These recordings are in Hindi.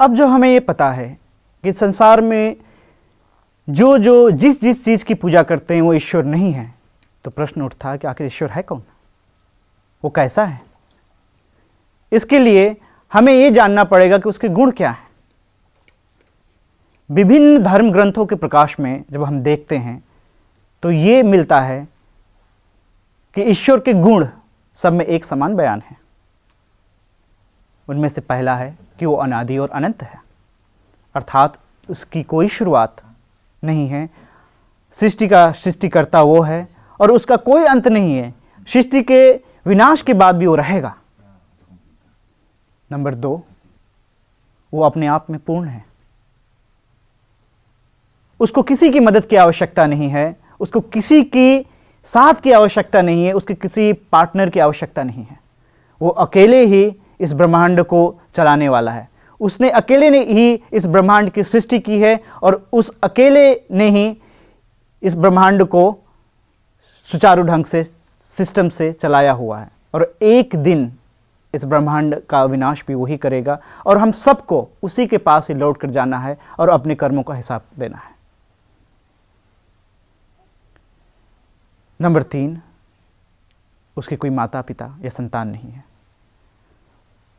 अब जो हमें ये पता है कि संसार में जो जो जिस जिस चीज़ की पूजा करते हैं वो ईश्वर नहीं है तो प्रश्न उठता है कि आखिर ईश्वर है कौन वो कैसा है इसके लिए हमें ये जानना पड़ेगा कि उसके गुण क्या हैं विभिन्न धर्म ग्रंथों के प्रकाश में जब हम देखते हैं तो ये मिलता है कि ईश्वर के गुण सब में एक समान बयान है उनमें से पहला है कि वो अनादि और अनंत है अर्थात उसकी कोई शुरुआत नहीं है सृष्टि का सृष्टिकर्ता वो है और उसका कोई अंत नहीं है सृष्टि के विनाश के बाद भी वो रहेगा नंबर दो वो अपने आप में पूर्ण है उसको किसी की मदद की आवश्यकता नहीं है उसको किसी की साथ की आवश्यकता नहीं है उसके किसी पार्टनर की आवश्यकता नहीं है वो अकेले ही इस ब्रह्मांड को चलाने वाला है उसने अकेले ने ही इस ब्रह्मांड की सृष्टि की है और उस अकेले ने ही इस ब्रह्मांड को सुचारू ढंग से सिस्टम से चलाया हुआ है और एक दिन इस ब्रह्मांड का विनाश भी वही करेगा और हम सबको उसी के पास ही लौट कर जाना है और अपने कर्मों का हिसाब देना है नंबर तीन उसके कोई माता पिता या संतान नहीं है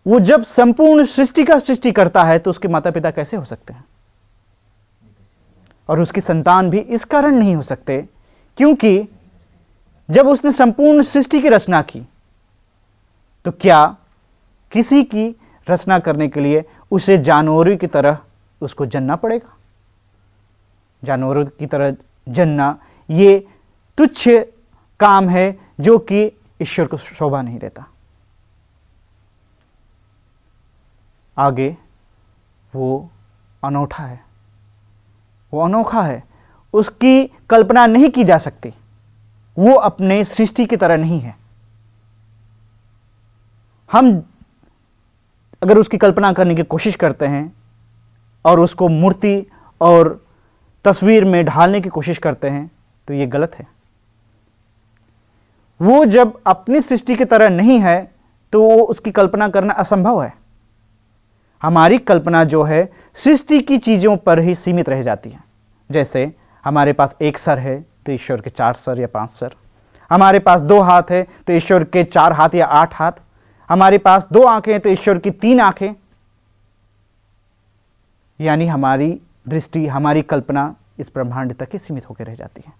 वो जब संपूर्ण सृष्टि का सृष्टि करता है तो उसके माता पिता कैसे हो सकते हैं और उसकी संतान भी इस कारण नहीं हो सकते क्योंकि जब उसने संपूर्ण सृष्टि की रचना की तो क्या किसी की रचना करने के लिए उसे जानवरों की तरह उसको जन्ना पड़ेगा जानवरों की तरह जन्ना ये तुच्छ काम है जो कि ईश्वर को शोभा नहीं देता आगे वो अनोखा है वो अनोखा है उसकी कल्पना नहीं की जा सकती वो अपने सृष्टि की तरह नहीं है हम अगर उसकी कल्पना करने की कोशिश करते हैं और उसको मूर्ति और तस्वीर में ढालने की कोशिश करते हैं तो ये गलत है वो जब अपनी सृष्टि की तरह नहीं है तो वो उसकी कल्पना करना असंभव है हमारी कल्पना जो है सृष्टि की चीज़ों पर ही सीमित रह जाती है जैसे हमारे पास एक सर है तो ईश्वर के चार सर या पांच सर हमारे पास दो हाथ है तो ईश्वर के चार हाथ या आठ हाथ हमारे पास दो आंखें हैं तो ईश्वर की तीन आंखें यानी हमारी दृष्टि हमारी कल्पना इस ब्रह्मांड तक ही सीमित होकर रह जाती है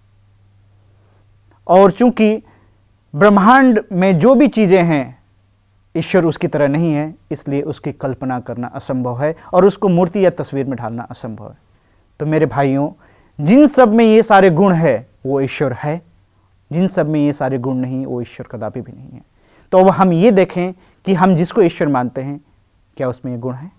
और चूंकि ब्रह्मांड में जो भी चीज़ें हैं ईश्वर उसकी तरह नहीं है इसलिए उसकी कल्पना करना असंभव है और उसको मूर्ति या तस्वीर में ढालना असंभव है तो मेरे भाइयों जिन सब में ये सारे गुण है वो ईश्वर है जिन सब में ये सारे गुण नहीं वो ईश्वर कदापि भी नहीं है तो अब हम ये देखें कि हम जिसको ईश्वर मानते हैं क्या उसमें ये गुण है